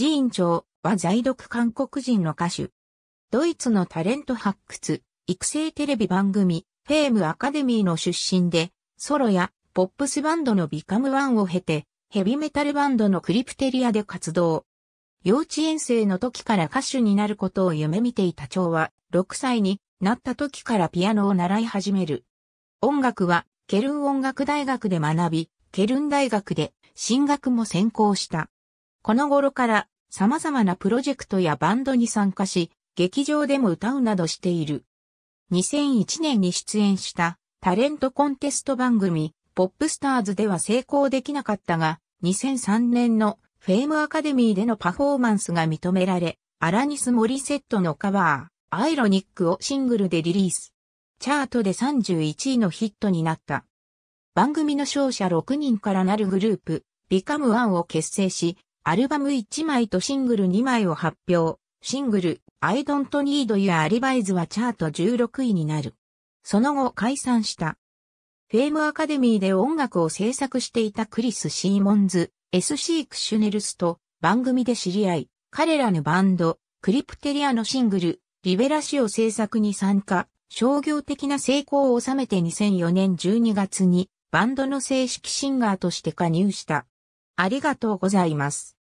ジーン・チョは在読韓国人の歌手。ドイツのタレント発掘、育成テレビ番組、フェームアカデミーの出身で、ソロやポップスバンドのビカムワンを経て、ヘビメタルバンドのクリプテリアで活動。幼稚園生の時から歌手になることを夢見ていた蝶は、6歳になった時からピアノを習い始める。音楽は、ケルン音楽大学で学び、ケルン大学で進学も専攻した。この頃から様々なプロジェクトやバンドに参加し、劇場でも歌うなどしている。2001年に出演したタレントコンテスト番組、ポップスターズでは成功できなかったが、2003年のフェームアカデミーでのパフォーマンスが認められ、アラニス・モリセットのカバー、アイロニックをシングルでリリース。チャートで31位のヒットになった。番組の勝者6人からなるグループ、ビカムワンを結成し、アルバム1枚とシングル2枚を発表。シングル、I don't need your alibis はチャート16位になる。その後解散した。フェームアカデミーで音楽を制作していたクリス・シーモンズ、SC クシュネルスと番組で知り合い、彼らのバンド、クリプテリアのシングル、リベラシオ制作に参加、商業的な成功を収めて2004年12月にバンドの正式シンガーとして加入した。ありがとうございます。